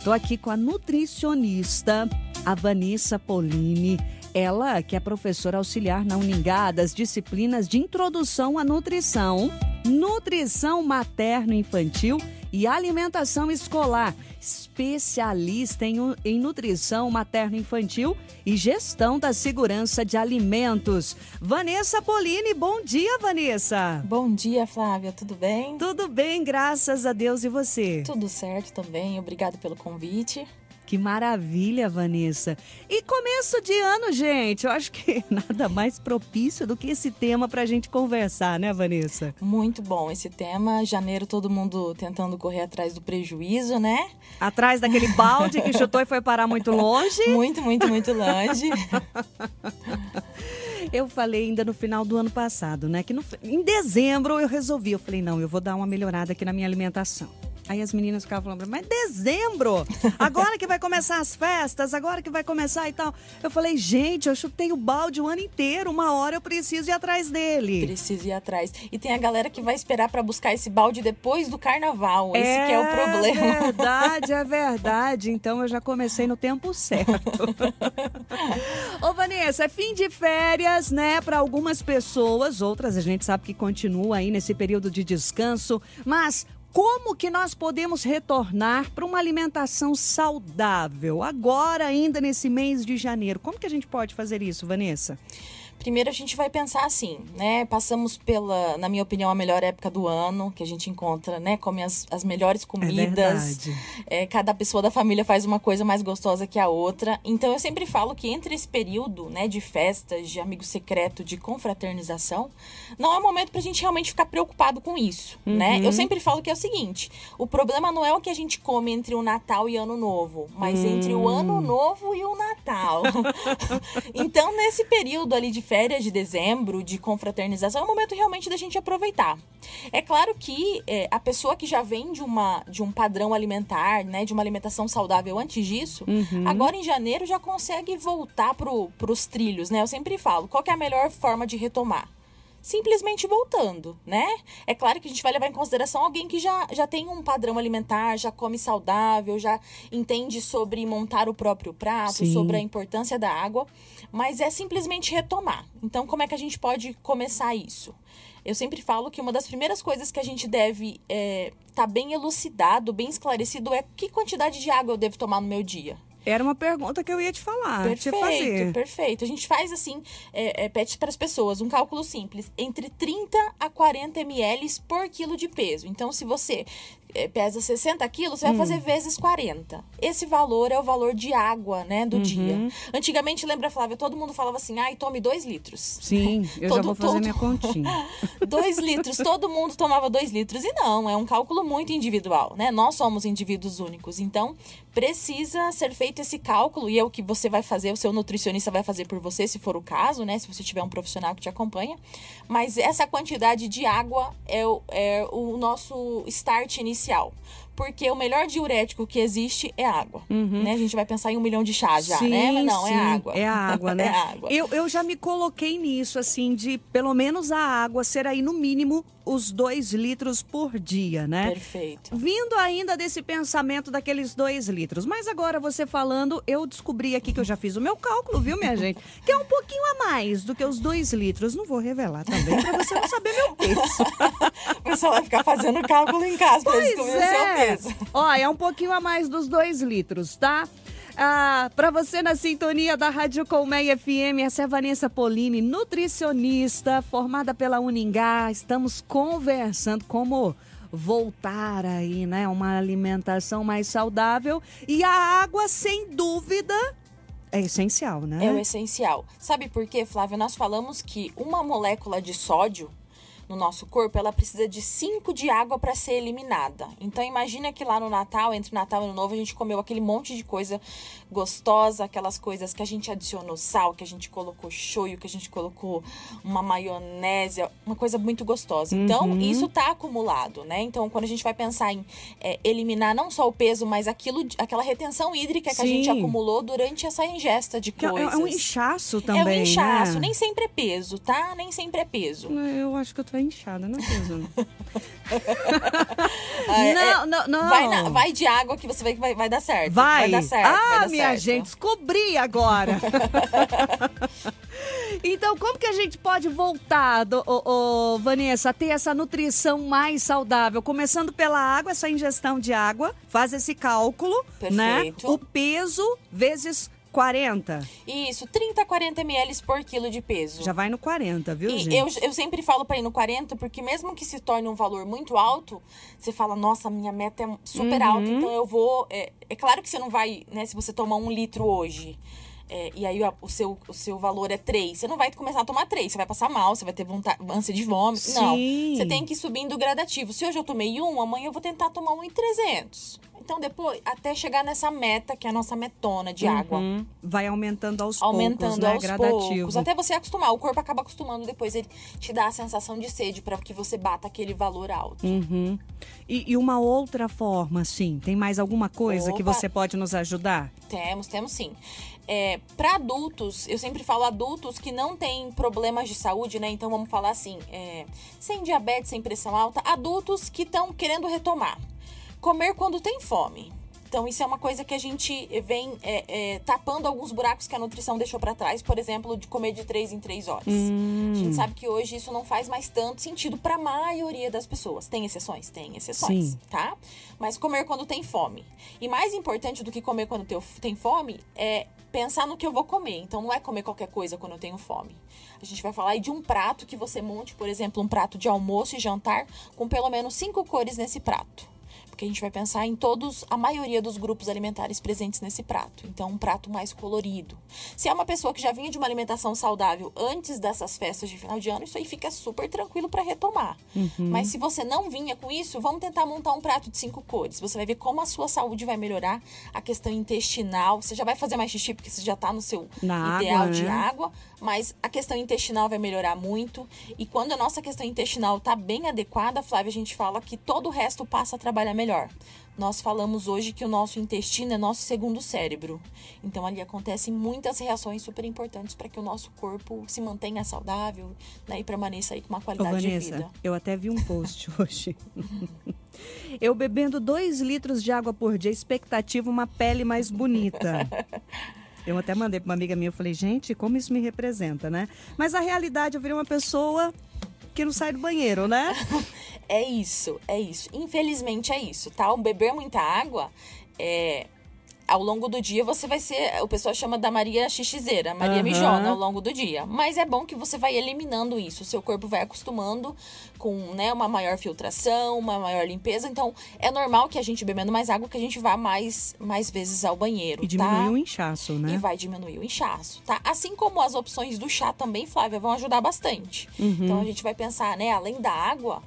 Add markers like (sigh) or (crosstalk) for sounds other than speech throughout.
Estou aqui com a nutricionista, a Vanessa Polini. Ela que é professora auxiliar na Uningá das disciplinas de Introdução à Nutrição, Nutrição Materno-Infantil e alimentação escolar, especialista em, em nutrição materno-infantil e gestão da segurança de alimentos. Vanessa Polini, bom dia, Vanessa. Bom dia, Flávia, tudo bem? Tudo bem, graças a Deus e você. Tudo certo também, obrigado pelo convite. Que maravilha, Vanessa. E começo de ano, gente, eu acho que (laughs) nada mais propício do que esse tema para a gente conversar, né, Vanessa? Muito bom esse tema. Janeiro, todo mundo tentando correr atrás do prejuízo, né? Atrás daquele balde que chutou e foi parar muito longe. (laughs) Muito, muito, muito longe. (laughs) Eu falei ainda no final do ano passado, né? Que no, em dezembro eu resolvi. Eu falei, não, eu vou dar uma melhorada aqui na minha alimentação. Aí as meninas ficavam falando, mas dezembro! Agora que vai começar as festas, agora que vai começar e tal. Eu falei, gente, eu chutei o balde o ano inteiro, uma hora eu preciso ir atrás dele. Preciso ir atrás. E tem a galera que vai esperar para buscar esse balde depois do carnaval. Esse é que é o é problema. É verdade, é verdade. (laughs) Então eu já comecei no tempo certo. (laughs) Ô, Vanessa, é fim de férias, né, para algumas pessoas, outras a gente sabe que continua aí nesse período de descanso, mas como que nós podemos retornar para uma alimentação saudável agora, ainda nesse mês de janeiro? Como que a gente pode fazer isso, Vanessa? Primeiro a gente vai pensar assim, né? Passamos pela, na minha opinião, a melhor época do ano, que a gente encontra, né? Come as, as melhores é comidas. É é, cada pessoa da família faz uma coisa mais gostosa que a outra. Então eu sempre falo que entre esse período, né, de festas, de amigo secreto, de confraternização, não é o momento pra gente realmente ficar preocupado com isso, uhum. né? Eu uhum. sempre falo que é o seguinte: o problema não é o que a gente come entre o Natal e Ano Novo, mas entre o Ano hum. Novo e o Natal. (laughs) (laughs) então, nesse período ali de férias de dezembro, de confraternização, é um momento realmente da gente aproveitar. É claro que é, a pessoa que já vem de, uma, de um padrão alimentar, né, de uma alimentação saudável antes disso, uhum. agora em janeiro já consegue voltar para os trilhos, né? Eu sempre falo, qual é a melhor forma de retomar? simplesmente voltando, né? É claro que a gente vai levar em consideração alguém que já, já tem um padrão alimentar, já come saudável, já entende sobre montar o próprio prato, Sim. sobre a importância da água, mas é simplesmente retomar. Então, como é que a gente pode começar isso? Eu sempre falo que uma das primeiras coisas que a gente deve estar eh, é, tá bem elucidado, bem esclarecido, é que quantidade de água eu devo tomar no meu dia. Era uma pergunta que eu ia te falar. Perfeito, te fazer. perfeito. A gente faz assim, é, é, pede para as pessoas um cálculo simples, entre 30 a 40 ml por quilo de peso. Então, se você eh, pesa 60 quilos, você hum. vai fazer hum. vezes 40. Esse valor é o valor de água, né, do uhum. dia. Antigamente, lembra, Flávia, todo mundo falava assim, ai, tome 2 litros. Sim, (laughs) eu todo, já vou fazer todo... minha continha. 2 (laughs) litros, todo mundo tomava 2 litros. E não, é um cálculo muito individual, né? Nós somos indivíduos únicos, então precisa ser feito esse cálculo e é o que você vai fazer, o seu nutricionista vai fazer por você, se for o caso, né? Se você tiver um profissional que te acompanha. Mas essa quantidade de água é o, é o nosso start inicial inicial porque o melhor diurético que existe é água. Uhum. Né? A gente vai pensar em um milhão de chá já, né? sim, né? Mas não, é sim. é água. (laughs) É a água, né? é a água. Eu, eu já me coloquei nisso, assim, de pelo menos a água ser aí no mínimo os dois litros por dia, né? Perfeito. Vindo ainda desse pensamento daqueles dois litros. Mas agora você falando, eu descobri aqui que eu já fiz o meu cálculo, viu, minha (laughs) gente? Que é um pouquinho a mais do que os dois litros. Não vou revelar também, pra você não saber meu peso. você (laughs) vai ficar fazendo cálculo em casa pra pois descobrir é. o seu mesmo. (laughs) Ó, é um pouquinho a mais dos dois litros, tá? Ah, para você na sintonia da Rádio Colmeia FM, essa é a Vanessa Polini, nutricionista, formada pela Uningá. Estamos conversando como voltar aí, né, uma alimentação mais saudável e a água, sem dúvida, é essencial, né? É o essencial. Sabe por quê, Flávia? Nós falamos que uma molécula de sódio no nosso corpo, ela precisa de 5 de água para ser eliminada. Então imagina que lá no Natal, entre Natal e Ano Novo, a gente comeu aquele monte de coisa gostosa, aquelas coisas que a gente adicionou sal, que a gente colocou shoyu, que a gente colocou uma maionese, uma coisa muito gostosa. Então, uhum. Então, isso tá acumulado, né? Então, quando a gente vai pensar em é, eliminar não só o peso, mas aquilo, aquela retenção hídrica Sim. que a gente acumulou durante essa ingesta de coisas. É, é um inchaço também. É um né? inchaço, né? nem sempre é peso, tá? Nem sempre é peso. Eu acho que eu tô inchada, não é peso. Né? (laughs) É, é, não, não, não. Vai, na, vai de água que você vai que vai, vai dar certo. Vai. vai dar certo. Ah, vai dar ah, certo. A gente, descobri agora. (laughs) então, como que a gente pode voltar, do, Vanessa, a ter essa nutrição mais saudável? Começando pela água, essa ingestão de água, faz esse cálculo, né? Perfeito. né? O peso vezes 40? Isso, 30 a 40 ml por quilo de peso. Já vai no 40, viu, e gente? Eu, eu sempre falo para ir no 40, porque mesmo que se torne um valor muito alto, você fala, nossa, minha meta é super uhum. alta, então eu vou. É, é, claro que você não vai, né, se você tomar um litro hoje. É, e aí o, seu, o seu valor é 3. Você não vai começar a tomar 3, você vai passar mal, você vai ter vontade, ânsia de vômito. Sim. Não. Você tem que ir subindo gradativo. Se hoje eu tomei um, amanhã eu vou tentar tomar um em 300. Então, depois, até chegar nessa meta, que é a nossa metona de uhum. água. Vai aumentando aos aumentando poucos, né? aos Gradativo. Poucos, até você acostumar. O corpo acaba acostumando, depois ele te dá a sensação de sede para que você bata aquele valor alto. Uhum. E, e, uma outra forma, sim, tem mais alguma coisa Opa. que você pode nos ajudar? Temos, temos sim. É, para adultos, eu sempre falo adultos que não têm problemas de saúde, né? Então vamos falar assim, é, sem diabetes, sem pressão alta, adultos que estão querendo retomar. Comer quando tem fome. Então, isso é uma coisa que a gente vem é, é, tapando alguns buracos que a nutrição deixou para trás, por exemplo, de comer de três em três horas. Hum. A gente hum. sabe que hoje isso não faz mais tanto sentido para a maioria das pessoas. Tem exceções? Tem exceções, Sim. tá? Mas comer quando tem fome. E mais importante do que comer quando tem fome é pensar no que eu vou comer. Então, não é comer qualquer coisa quando eu tenho fome. A gente vai falar aí de um prato que você monte, por exemplo, um prato de almoço e jantar com pelo menos cinco cores nesse prato porque a gente vai pensar em todos, a maioria dos grupos alimentares presentes nesse prato. Então, um prato mais colorido. Se é uma pessoa que já vinha de uma alimentação saudável antes dessas festas de final de ano, isso aí fica super tranquilo para retomar. Uhum. Mas se você não vinha com isso, vamos tentar montar um prato de cinco cores. Você vai ver como a sua saúde vai melhorar, a questão intestinal. Você já vai fazer mais xixi porque você já tá no seu Na ideal água, de né? água, mas a questão intestinal vai melhorar muito. E quando a nossa questão intestinal tá bem adequada, Flávia, a gente fala que todo o resto passa a trabalhar melhor melhor. Nós falamos hoje que o nosso intestino é nosso segundo cérebro. Então ali acontecem muitas reações super importantes para que o nosso corpo se mantenha saudável né, e permaneça aí com uma qualidade Ô, Vanessa, de vida. Eu até vi um post (laughs) hoje. (laughs) eu bebendo dois litros de água por dia, expectativa uma pele mais bonita. (laughs) Eu até mandei para uma amiga minha, eu falei, gente, como isso me representa, né? Mas a realidade, eu virei uma pessoa que não sai do banheiro, né? (laughs) é isso, é isso. Infelizmente é isso, tá? O beber muita água é ao longo do dia você vai ser. O pessoal chama da Maria xixeira Maria uhum. Mijona, ao longo do dia. Mas é bom que você vai eliminando isso. O seu corpo vai acostumando com né, uma maior filtração, uma maior limpeza. Então, é normal que a gente bebendo mais água, que a gente vá mais, mais vezes ao banheiro. E diminui tá? o inchaço, né? E vai diminuir o inchaço, tá? Assim como as opções do chá também, Flávia, vão ajudar bastante. Uhum. Então a gente vai pensar, né, além da água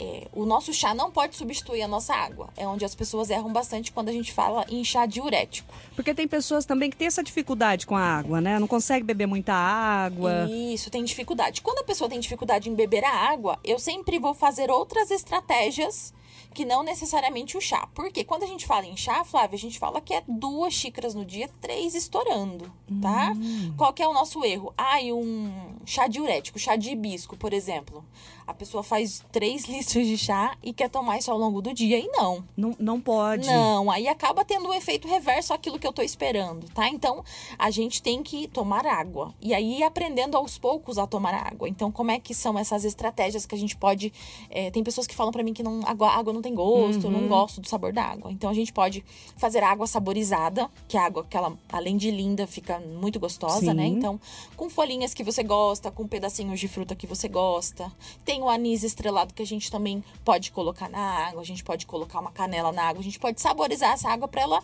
é, o nosso chá não pode substituir a nossa água. É onde as pessoas erram bastante quando a gente fala em chá diurético. Porque tem pessoas também que têm essa dificuldade com a água, né? Não consegue beber muita água. Isso, tem dificuldade. Quando a pessoa tem dificuldade em beber a água, eu sempre vou fazer outras estratégias que não necessariamente o chá. Porque quando a gente fala em chá, Flávia, a gente fala que é duas xícaras no dia, três estourando, tá? Hum. Qual que é o nosso erro? Ah, e um chá diurético, chá de hibisco, por exemplo. A pessoa faz três (laughs) litros de chá e quer tomar isso ao longo do dia. E não. Não, não pode. Não, aí acaba tendo um efeito reverso àquilo que eu tô esperando, tá? Então, a gente tem que tomar água. E aí, aprendendo aos poucos a tomar água. Então, como é que são essas estratégias que a gente pode... É, tem pessoas que falam para mim que não, água, água não não tem gosto, uhum. não gosto do sabor da água. Então a gente pode fazer água saborizada, que é água que ela, além de linda, fica muito gostosa, né? Sim. né? Então, com folhinhas que você gosta, com pedacinhos de fruta que você gosta. Tem o anis estrelado que a gente também pode colocar na água, a gente pode colocar uma canela na água, a gente pode saborizar essa água para ela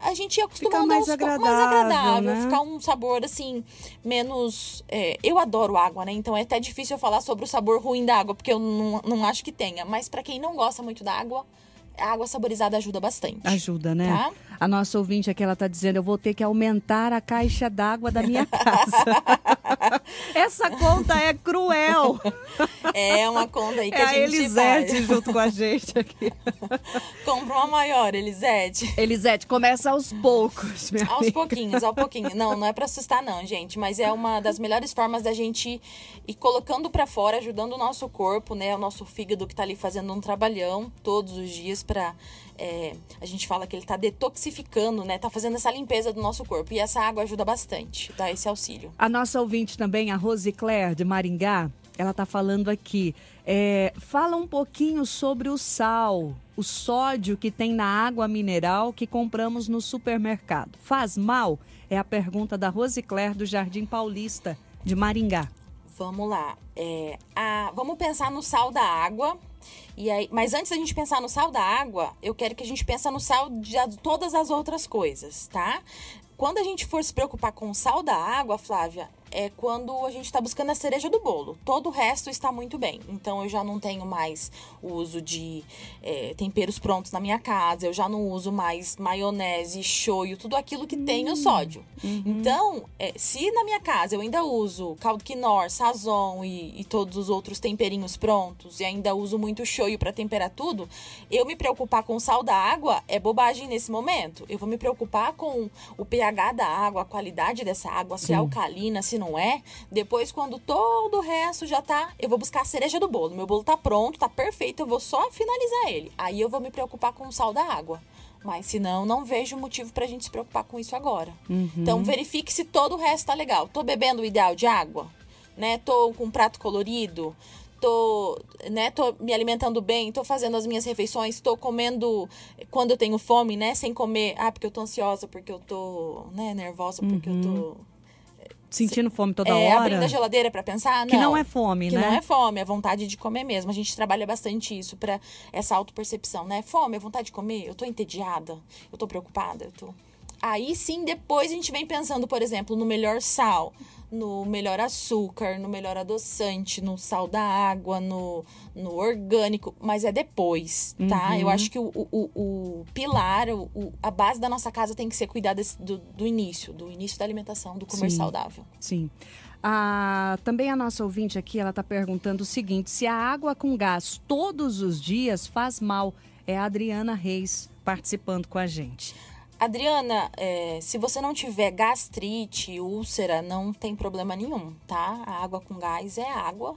a gente ia acostumando mais a agradável, mais agradável né? ficar um sabor assim, menos. É, eu adoro água, né? Então é até difícil eu falar sobre o sabor ruim da água, porque eu não, não acho que tenha. Mas para quem não gosta muito da água, a água saborizada ajuda bastante. Ajuda, né? Tá? A nossa ouvinte aqui, ela tá dizendo, eu vou ter que aumentar a caixa d'água da minha (laughs) casa. (laughs) Essa conta é cruel. É uma conta aí que é a, a gente Elisete vai. junto com a gente aqui. Compra uma maior, Elisete. Elisete, começa aos poucos, minha Aos amiga. pouquinhos, aos pouquinhos. Não, não é para assustar não, gente, mas é uma das melhores formas da gente ir colocando para fora, ajudando o nosso corpo, né, o nosso fígado que tá ali fazendo um trabalhão todos os dias para é, a gente fala que ele está detoxificando, né? Tá fazendo essa limpeza do nosso corpo. E essa água ajuda bastante, dá esse auxílio. A nossa ouvinte também, a Rose Claire, de Maringá, ela está falando aqui. É, fala um pouquinho sobre o sal, o sódio que tem na água mineral que compramos no supermercado. Faz mal? É a pergunta da Rose Claire, do Jardim Paulista, de Maringá. Vamos lá. É, a, vamos pensar no sal da água e aí, mas antes da gente pensar no sal da água, eu quero que a gente pense no sal de todas as outras coisas, tá? Quando a gente for se preocupar com o sal da água, Flávia, é quando a gente está buscando a cereja do bolo. Todo o resto está muito bem. Então eu já não tenho mais o uso de é, temperos prontos na minha casa, eu já não uso mais maionese, shoyu, tudo aquilo que uhum. tem o hum. sódio. Uhum. Então, é, se na minha casa eu ainda uso caldo quinor, sazon e, e, todos os outros temperinhos prontos e ainda uso muito shoyu para temperar tudo, eu me preocupar com o sal da água é bobagem nesse momento. Eu vou me preocupar com o pH da água, a qualidade dessa água, se é Sim. é alcalina, se não é. Depois, quando todo o resto já tá, eu vou buscar a cereja do bolo. Meu bolo tá pronto, tá perfeito, eu vou só finalizar ele. Aí eu vou me preocupar com o sal da água. Mas se não, não vejo motivo pra gente se preocupar com isso agora. Uhum. Então verifique se todo o resto tá legal. Tô bebendo o ideal de água, né? Tô com um prato colorido, tô, né, tô me alimentando bem, tô fazendo as minhas refeições, tô comendo quando eu tenho fome, né, sem comer, ah, porque eu tô ansiosa, porque eu tô, né, nervosa, porque uhum. eu tô uhum sentindo fome toda é, hora. Abrindo a geladeira para pensar, não. Que não é fome, que né? Que não é fome, é vontade de comer mesmo. A gente trabalha bastante isso para essa autopercepção, né? Fome, é vontade de comer, eu tô entediada, eu tô preocupada, eu tô Aí sim, depois a gente vem pensando, por exemplo, no melhor sal, no melhor açúcar, no melhor adoçante, no sal da água, no, no orgânico, mas é depois, tá? Uhum. Eu acho que o, o, o pilar, o, a base da nossa casa tem que ser cuidar desse, do, do, início, do início da alimentação, do comer sim. saudável. Sim. Ah, também a nossa ouvinte aqui, ela está perguntando o seguinte: se a água com gás todos os dias faz mal? É a Adriana Reis participando com a gente. Adriana, é, se você não tiver gastrite, úlcera, não tem problema nenhum, tá? A água com gás é água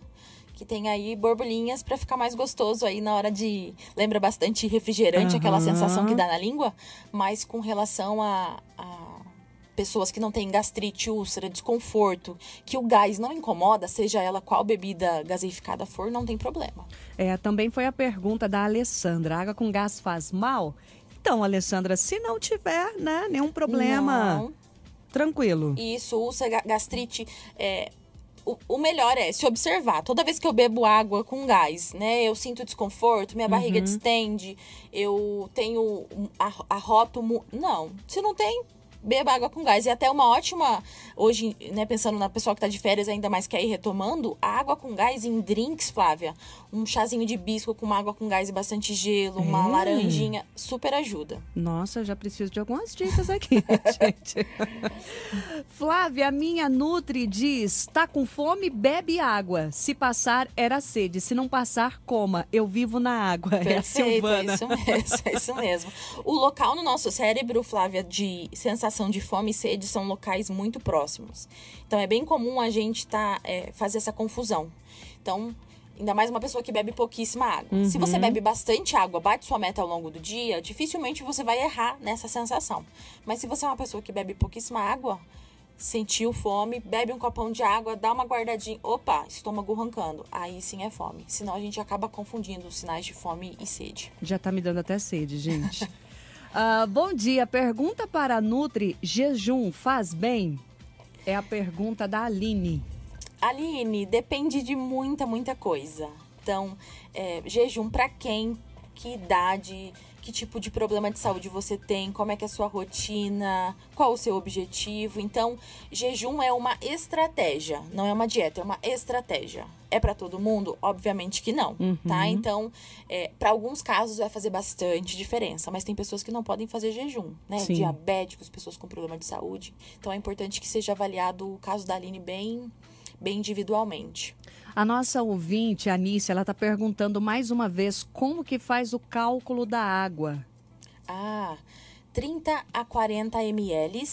que tem aí borbulhinhas para ficar mais gostoso aí na hora de lembra bastante refrigerante, uhum. aquela sensação que dá na língua, mas com relação a, a pessoas que não têm gastrite, úlcera, desconforto, que o gás não incomoda, seja ela qual bebida gaseificada for, não tem problema. É, também foi a pergunta da Alessandra. A água com gás faz mal? Então, Alessandra, se não tiver né, nenhum problema, não. tranquilo. Isso, úlcera, gastrite. É, o, o, melhor é se observar. Toda vez que eu bebo água com gás, né, eu sinto desconforto, minha barriga uhum. distende, eu tenho arrótomo. Não, se não tem, beba água com gás. E até uma ótima, hoje, né, pensando na pessoa que está de férias ainda mais quer ir retomando, água com gás em drinks, Flávia. Um chazinho de bisco com uma água com gás e bastante gelo, uma hum. laranjinha, super ajuda. Nossa, já preciso de algumas dicas aqui, (laughs) gente. Flávia, minha Nutri diz: tá com fome, bebe água. Se passar, era sede. Se não passar, coma. Eu vivo na água. Perfeito, (laughs) é a Silvana. É isso mesmo, é (laughs) isso mesmo. O local no nosso cérebro, Flávia, de sensação situação de fome e sede são locais muito próximos. Então é bem comum a gente tá, é, fazer essa confusão. Então, ainda mais uma pessoa que bebe pouquíssima água. Uhum. Se você uhum. bebe bastante água, bate sua meta ao longo do dia, dificilmente você vai errar nessa sensação. Mas se você é uma pessoa que bebe pouquíssima água, sentiu fome, bebe um copão de água, dá uma guardadinha, opa, estômago arrancando. Aí sim é fome. Senão a gente acaba confundindo os sinais de fome e sede. Já tá me dando até sede, gente. (laughs) Uh, bom dia. Pergunta para a Nutri: jejum faz bem? É a pergunta da Aline. Aline, depende de muita, muita coisa. Então, é, jejum para quem, que idade, que tipo de problema de saúde você tem, como é que é a sua rotina, qual o seu objetivo. Então, jejum é uma estratégia, não é uma dieta, é uma estratégia. É para todo mundo? Obviamente que não, tá? uhum. tá? Então, é, para alguns casos vai fazer bastante diferença, mas tem pessoas que não podem fazer jejum, né? Sim. Diabéticos, pessoas com problema de saúde. Então, é importante que seja avaliado o caso da Aline bem, bem individualmente. A nossa ouvinte, Anice, ela está perguntando mais uma vez como que faz o cálculo da água. Ah, 30 a 40 ml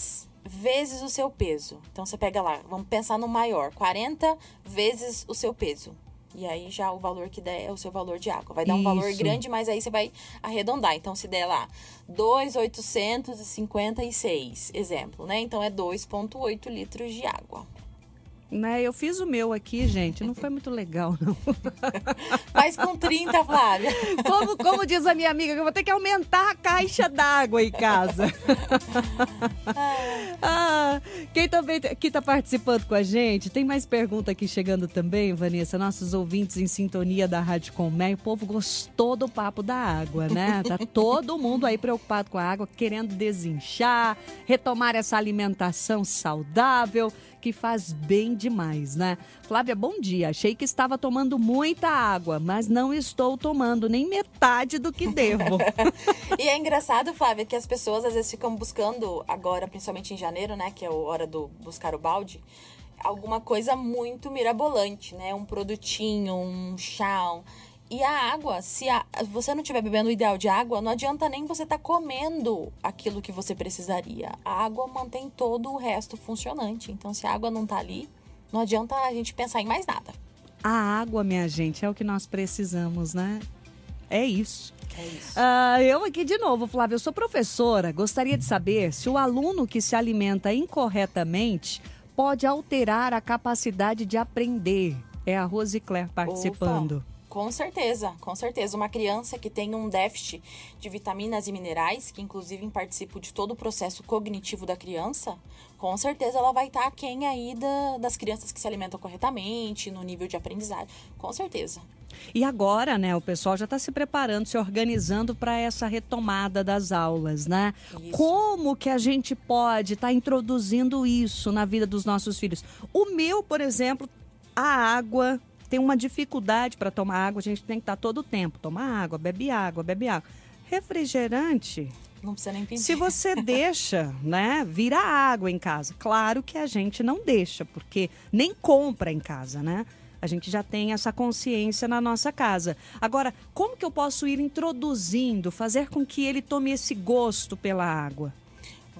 vezes o seu peso. Então você pega lá, vamos pensar no maior, 40 vezes o seu peso. E aí já o valor que der é o seu valor de água. Vai dar um Isso. valor grande, mas aí você vai arredondar. Então, se der lá 2,856, exemplo, né? Então é 2,8 litros de água. Né? Eu fiz o meu aqui, gente. Não foi muito legal, não. Mas (laughs) com 30, Flávia. Como, como diz a minha amiga, que eu vou ter que aumentar a caixa d'água em casa. ah, ah quem também tá, que está participando com a gente, tem mais pergunta aqui chegando também, Vanessa. Nossos ouvintes em sintonia da Rádio Comé. O povo gostou do papo da água, né? Tá todo mundo aí preocupado com a água, querendo desinchar, retomar essa alimentação saudável que faz bem demais, né? Flávia, bom dia. Achei que estava tomando muita água, mas não estou tomando nem metade do que devo. (laughs) e é engraçado, Flávia, que as pessoas às vezes ficam buscando agora, principalmente em janeiro, né, que é a hora do buscar o balde, alguma coisa muito mirabolante, né? Um produtinho, um chá, um... E a água, se a, você não estiver bebendo o ideal de água, não adianta nem você estar tá comendo aquilo que você precisaria. A água mantém todo o resto funcionante. Então, se a água não está ali, não adianta a gente pensar em mais nada. A água, minha gente, é o que nós precisamos, né? É isso. É isso. Uh, eu aqui de novo, Flávia, eu sou professora. Gostaria de saber se o aluno que se alimenta incorretamente pode alterar a capacidade de aprender. É a Rosicler participando. Opa. Com certeza, com certeza. Uma criança que tem um déficit de vitaminas e minerais, que inclusive participa de todo o processo cognitivo da criança, com certeza ela vai estar quem aí da, das crianças que se alimentam corretamente, no nível de aprendizagem. Com certeza. E agora, né, o pessoal já está se preparando, se organizando para essa retomada das aulas, né? Isso. Como que a gente pode estar tá introduzindo isso na vida dos nossos filhos? O meu, por exemplo, a água, tem uma dificuldade para tomar água, a gente tem que estar todo o tempo. Toma água, bebe água, bebe água. Refrigerante. Não precisa nem pedir. Se você (laughs) deixa, né, vira água em casa. Claro que a gente não deixa, porque nem compra em casa, né? A gente já tem essa consciência na nossa casa. Agora, como que eu posso ir introduzindo, fazer com que ele tome esse gosto pela água?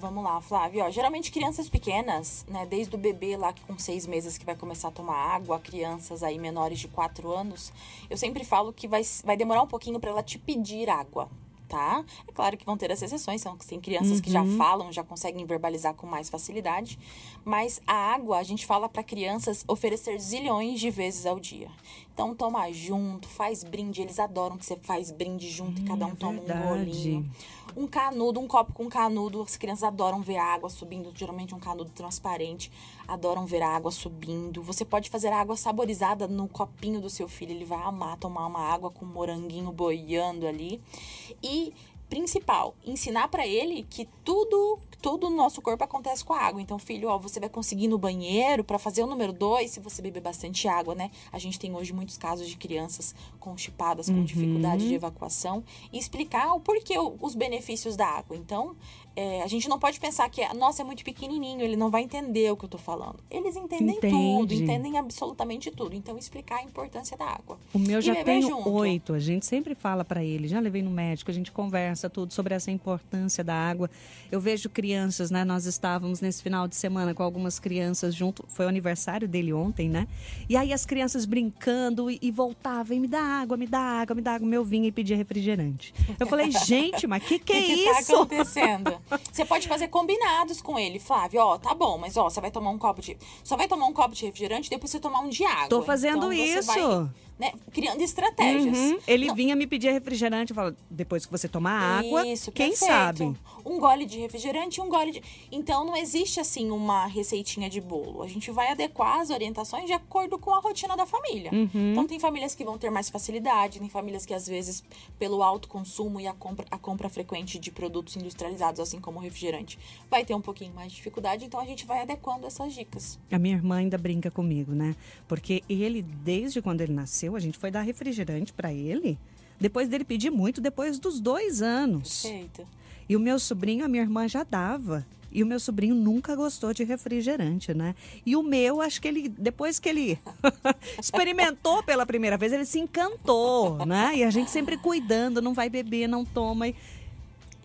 Vamos lá, Flávio. geralmente crianças pequenas, né, desde o bebê lá que com seis meses que vai começar a tomar água, crianças aí menores de quatro anos, eu sempre falo que vai, vai demorar um pouquinho para ela te pedir água, tá? É claro que vão ter as exceções, são, tem crianças uhum. que já uhum. falam, já conseguem verbalizar com mais facilidade, mas a água a gente fala para crianças oferecer zilhões de vezes ao dia. Então toma junto, faz brinde, eles adoram que você faz brinde junto hum, e cada um hum, é toma um bolinho um canudo, um copo com canudo. As crianças adoram ver a água subindo, geralmente um canudo transparente. Adoram ver a água subindo. Você pode fazer a água saborizada no copinho do seu filho, ele vai amar tomar uma água com um moranguinho boiando ali. E principal, ensinar para ele que tudo tudo no nosso corpo acontece com a água. Então, filho, ó, você vai conseguir no banheiro para fazer o número dois se você beber bastante água, né? A gente tem hoje muitos casos de crianças constipadas, com uhum. dificuldade de evacuação, e explicar o porquê os benefícios da água. Então, é, a gente não pode pensar que, nossa, é muito pequenininho, ele não vai entender o que eu tô falando. Eles entendem tudo, entendem absolutamente tudo. Então, explicar a importância da água. O meu já tem oito. A gente sempre fala para ele, já levei no médico, a gente conversa tudo sobre essa importância da água. Eu vejo crianças crianças, né? Nós estávamos nesse final de semana com algumas crianças junto. Foi o aniversário dele ontem, né? E aí as crianças brincando e, e voltavam e me dá água, me dá água, me dá água, meu vinho e pedia refrigerante. Eu falei, gente, mas que que, é (laughs) que é que tá isso? Tá acontecendo? você pode fazer combinados com ele, Flávio. Ó, tá bom, mas ó, você vai tomar um copo de. Só vai tomar um copo de refrigerante, depois você tomar um de água. Tô fazendo então, isso. Vai né, criando estratégias. Uhum. Ele Não. vinha me pedir refrigerante, eu falo, depois que você tomar água, Isso, quem perfeito. sabe? Um gole de refrigerante, um gole de. Então não existe assim uma receitinha de bolo. A gente vai adequar as orientações de acordo com a rotina da família. Uhum. Então tem famílias que vão ter mais facilidade, tem famílias que às vezes pelo alto consumo e a compra, a compra frequente de produtos industrializados, assim como refrigerante, vai ter um pouquinho mais de dificuldade. Então a gente vai adequando essas dicas. A minha irmã ainda brinca comigo, né? Porque ele desde quando ele nasceu a gente foi dar refrigerante para ele. Depois dele pedir muito, depois dos dois anos. Perfeito. E o meu sobrinho, a minha irmã já dava. E o meu sobrinho nunca gostou de refrigerante, né? E o meu, acho que ele, depois que ele (laughs) experimentou pela primeira vez, ele se encantou, né? E a gente sempre cuidando, não vai beber, não toma.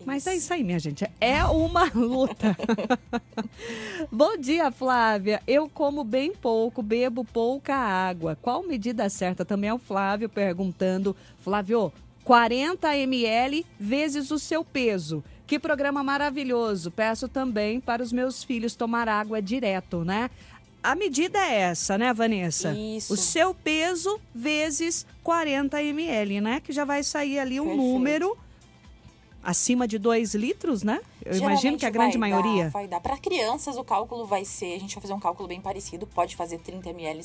Mas é isso aí, minha gente. É uma (laughs) luta. Bom dia, Flávia. Eu como bem pouco, bebo pouca água. Qual medida certa? Também é o Flávio perguntando. Flávio, 40 ml vezes o seu peso. Que programa maravilhoso. Peço também para os meus filhos tomar água direto, né? A medida é essa, né, Vanessa? Isso. O seu peso vezes 40 ml, né? Que já vai sair ali um Perfeito. número acima de 2 litros, né? Eu Geralmente imagino que a grande vai maioria. Dar, vai dar. Para crianças, o cálculo vai ser. A gente vai fazer um cálculo bem parecido, pode fazer 30 ml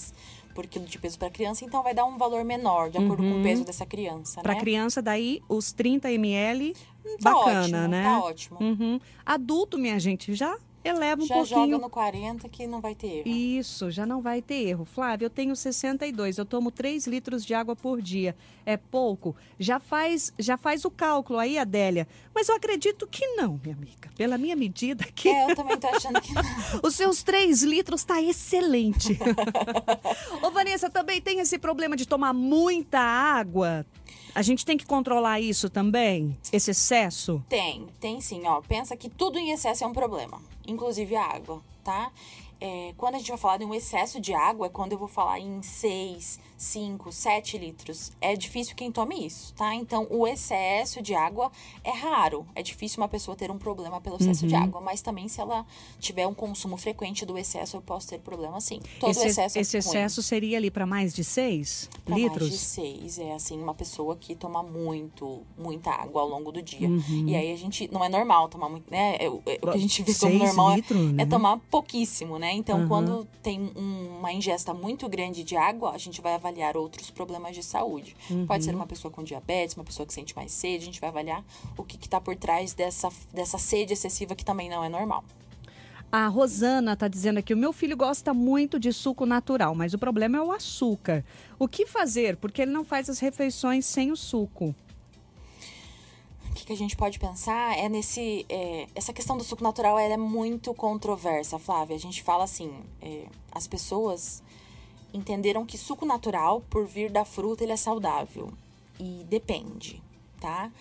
por quilo de peso para criança, então vai dar um valor menor, de acordo uhum. com o uhum. peso dessa criança. Para né? criança, daí os 30 ml, tá bacana, ótimo, né? Tá ótimo. Uhum. Adulto, minha gente, já eleva um já pouquinho. Já joga no 40 que não vai ter erro. Isso, já não vai ter erro. Flávia, eu tenho 62, eu tomo 3 litros de água por dia. É pouco? Já faz, já faz o cálculo aí, Adélia. Mas eu acredito que não, minha amiga. Pela minha medida aqui. É, eu também tô achando que não. (laughs) Os seus 3 litros tá excelente. (laughs) Ô, Vanessa, também tem esse problema de tomar muita água? A gente tem que controlar isso também? Esse excesso? Tem, tem sim. Ó, pensa que tudo em excesso é um problema, inclusive a água, tá? É, quando a gente vai falar de um excesso de água, é quando eu vou falar em 6, 5, 7 litros. É difícil quem tome isso, tá? Então, o excesso de água é raro. É difícil uma pessoa ter um problema pelo excesso uhum. de água, mas também se ela tiver um consumo frequente do excesso, eu posso ter problema sim. Todo esse, excesso é Esse é excesso seria ali para mais de 6 litros? Mais de 6, é assim, uma pessoa que toma muito, muita água ao longo do dia. Uhum. E aí a gente não é normal tomar muito, né? É, é, o que a gente vê como normal é- litros, é, né? é, tomar pouquíssimo, né? Então, uhum. quando tem um, uma ingesta muito grande de água, a gente vai avaliar outros problemas de saúde. Uhum. Pode ser uhum. uma pessoa com diabetes, uma pessoa que sente mais sede, a gente vai avaliar o que está por trás dessa, dessa sede excessiva que também não é normal. A Rosana está dizendo aqui: o meu filho gosta muito de suco natural, mas o problema é o açúcar. O que fazer? Porque ele não faz as refeições sem o suco. O que, que a gente pode pensar é nesse. É, essa questão do suco natural ela é muito controversa, Flávia. A gente fala assim: é, as pessoas entenderam que suco natural, por vir da fruta, ele é saudável. E depende, tá?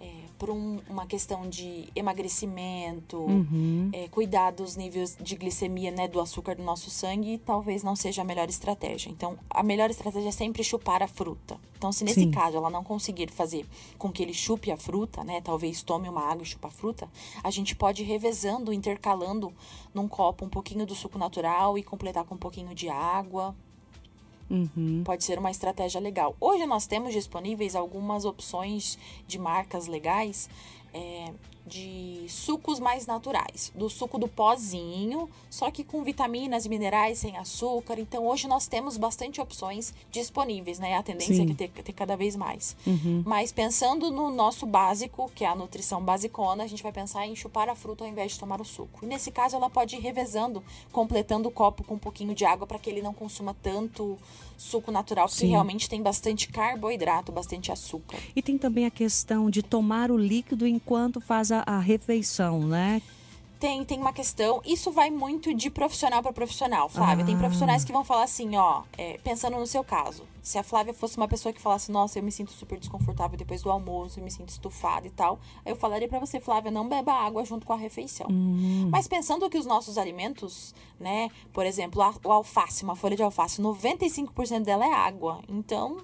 É, por um, uma questão de emagrecimento, uhum. é, cuidar dos níveis de glicemia né, do açúcar do nosso sangue, talvez não seja a melhor estratégia. Então, a melhor estratégia é sempre chupar a fruta. Então, se nesse Sim. caso ela não conseguir fazer com que ele chupe a fruta, né, talvez tome uma água e chupa a fruta, a gente pode ir revezando, intercalando num copo um pouquinho do suco natural e completar com um pouquinho de água, Uhum. Pode ser uma estratégia legal. Hoje nós temos disponíveis algumas opções de marcas legais é, de sucos mais naturais, do suco do pozinho, só que com vitaminas e minerais, sem açúcar. Então hoje nós temos bastante opções disponíveis, né? A tendência é Sim. é que ter, ter cada vez mais. Uhum. Mas pensando no nosso básico, que é a nutrição basicona, a gente vai pensar em chupar a fruta ao invés de tomar o suco. E nesse caso ela pode ir revezando, completando o copo com um pouquinho de água para que ele não consuma tanto suco natural, que realmente tem bastante carboidrato, bastante açúcar. E tem também a questão de tomar o líquido enquanto faz a a refeição, né? Tem, tem uma questão. Isso vai muito de profissional para profissional, Flávia. Ah. Tem profissionais que vão falar assim, ó, é, pensando no seu caso. Se a Flávia fosse uma pessoa que falasse, nossa, eu me sinto super desconfortável depois do almoço, eu me sinto estufada e tal, eu falaria para você, Flávia, não beba água junto com a refeição. Hum. Mas pensando que os nossos alimentos, né, por exemplo, a, o alface, uma folha de alface, 95% dela é água. Então,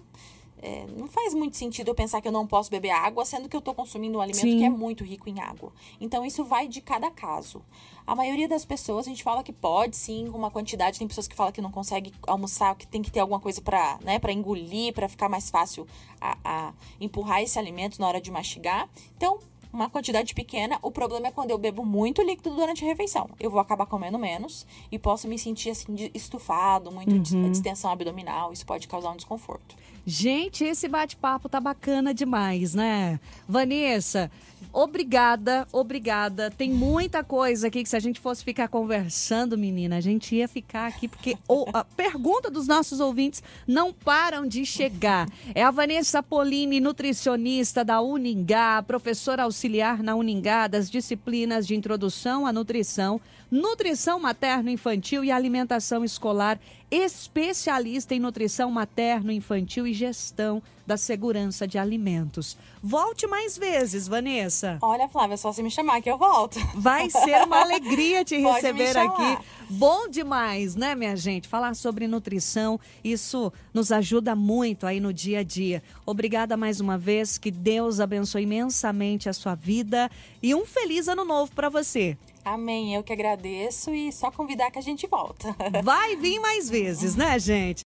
é, não faz muito sentido eu pensar que eu não posso beber água, sendo que eu estou consumindo um alimento Sim. que é muito rico em água. Então, isso vai de cada caso. A maioria das pessoas, a gente fala que pode sim, uma quantidade. Tem pessoas que falam que não consegue almoçar, que tem que ter alguma coisa para né, engolir, para ficar mais fácil a, a empurrar esse alimento na hora de mastigar. Então, uma quantidade pequena. O problema é quando eu bebo muito líquido durante a refeição. Eu vou acabar comendo menos e posso me sentir assim estufado, muito uhum. distensão abdominal. Isso pode causar um desconforto. Gente, esse bate-papo tá bacana demais, né? Vanessa, obrigada, obrigada. Tem muita coisa aqui que se a gente fosse ficar conversando, menina, a gente ia ficar aqui porque ou, a pergunta dos nossos ouvintes não param de chegar. É a Vanessa Polini, nutricionista da Uningá, professora auxiliar na Uningá das disciplinas de introdução à nutrição nutrição materno-infantil e alimentação escolar, especialista em nutrição materno-infantil e gestão da segurança de alimentos. Volte mais vezes, Vanessa. Olha, Flávia, é só se me chamar que eu volto. Vai ser uma alegria te (laughs) receber aqui. Bom demais, né, minha gente? Falar sobre nutrição, isso nos ajuda muito aí no dia a dia. Obrigada mais uma vez, que Deus abençoe imensamente a sua vida e um feliz ano novo para você. Amém. Eu que agradeço e só convidar que a gente volta. Vai vir mais vezes, né, gente?